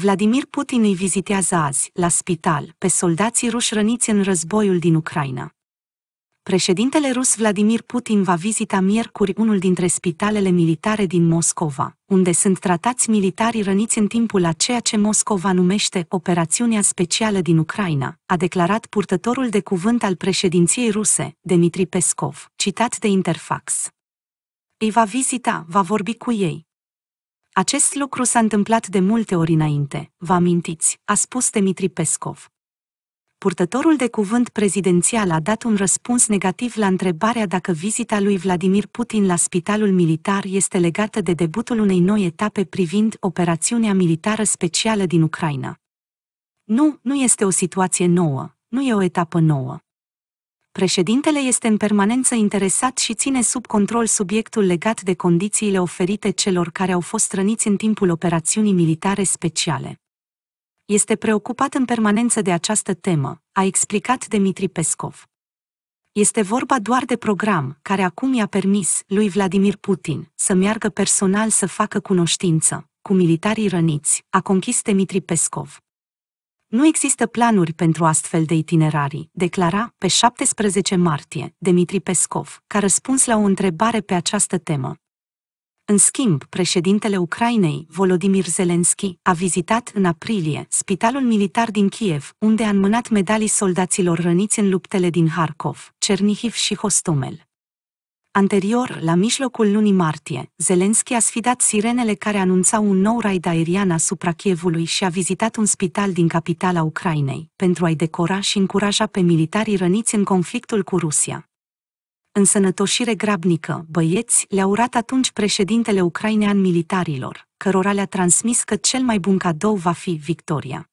Vladimir Putin îi vizitează azi, la spital, pe soldații ruși răniți în războiul din Ucraina. Președintele rus Vladimir Putin va vizita miercuri unul dintre spitalele militare din Moscova, unde sunt tratați militarii răniți în timpul a ceea ce Moscova numește operațiunea specială din Ucraina, a declarat purtătorul de cuvânt al președinției ruse, Dmitri Peskov, citat de Interfax. Îi va vizita, va vorbi cu ei, acest lucru s-a întâmplat de multe ori înainte, vă amintiți, a spus Dmitri Pescov. Purtătorul de cuvânt prezidențial a dat un răspuns negativ la întrebarea dacă vizita lui Vladimir Putin la spitalul militar este legată de debutul unei noi etape privind operațiunea militară specială din Ucraina. Nu, nu este o situație nouă, nu e o etapă nouă președintele este în permanență interesat și ține sub control subiectul legat de condițiile oferite celor care au fost răniți în timpul operațiunii militare speciale. Este preocupat în permanență de această temă, a explicat Dmitri Pescov. Este vorba doar de program, care acum i-a permis lui Vladimir Putin să meargă personal să facă cunoștință cu militarii răniți, a conchis Dmitri Pescov. Nu există planuri pentru astfel de itinerarii, declara, pe 17 martie, Dmitri Pescov, ca răspuns la o întrebare pe această temă. În schimb, președintele Ucrainei, Volodymyr Zelensky, a vizitat în aprilie spitalul militar din Kiev, unde a înmânat medalii soldaților răniți în luptele din Harkov, Cernihiv și Hostomel. Anterior, la mijlocul lunii martie, Zelenski a sfidat sirenele care anunțau un nou raid aerian asupra Chievului și a vizitat un spital din capitala Ucrainei, pentru a-i decora și încuraja pe militarii răniți în conflictul cu Rusia. În sănătoșire grabnică, băieți le-a urat atunci președintele ucrainean militarilor, cărora le-a transmis că cel mai bun cadou va fi victoria.